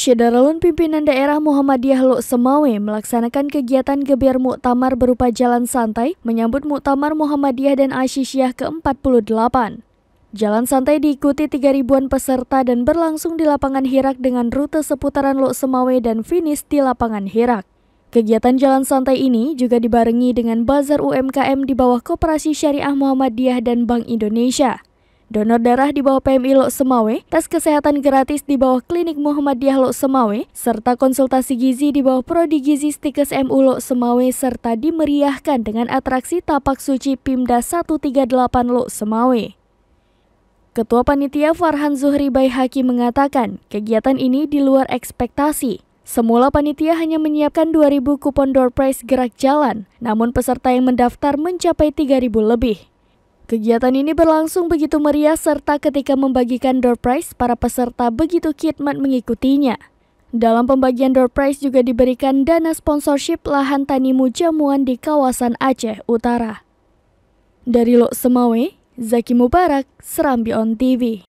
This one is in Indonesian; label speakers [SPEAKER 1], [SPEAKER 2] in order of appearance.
[SPEAKER 1] Syedaralun pimpinan daerah Muhammadiyah Lok Semawe melaksanakan kegiatan gebiar muktamar berupa jalan santai menyambut muktamar Muhammadiyah dan Asyishiyah ke-48. Jalan santai diikuti 3 ribuan peserta dan berlangsung di lapangan Hirak dengan rute seputaran Lok Semawe dan finish di lapangan Hirak. Kegiatan jalan santai ini juga dibarengi dengan bazar UMKM di bawah Koperasi Syariah Muhammadiyah dan Bank Indonesia. Donor darah di bawah PMI Lok Semawe, tes kesehatan gratis di bawah Klinik Muhammadiyah Lok Semawe, serta konsultasi gizi di bawah Prodi Gizi Stikes MU Lok Semawe serta dimeriahkan dengan atraksi tapak suci Pimda 138 Lok Semawe. Ketua Panitia Farhan Zuhri Baihaki mengatakan, kegiatan ini di luar ekspektasi. Semula panitia hanya menyiapkan 2.000 kupon door prize gerak jalan, namun peserta yang mendaftar mencapai 3.000 lebih. Kegiatan ini berlangsung begitu meriah serta ketika membagikan door prize, para peserta begitu khidmat mengikutinya. Dalam pembagian door prize juga diberikan dana sponsorship lahan tanimu jamuan di kawasan Aceh Utara. Dari Lok Semawe, Zaki Mubarak, Serambi On TV.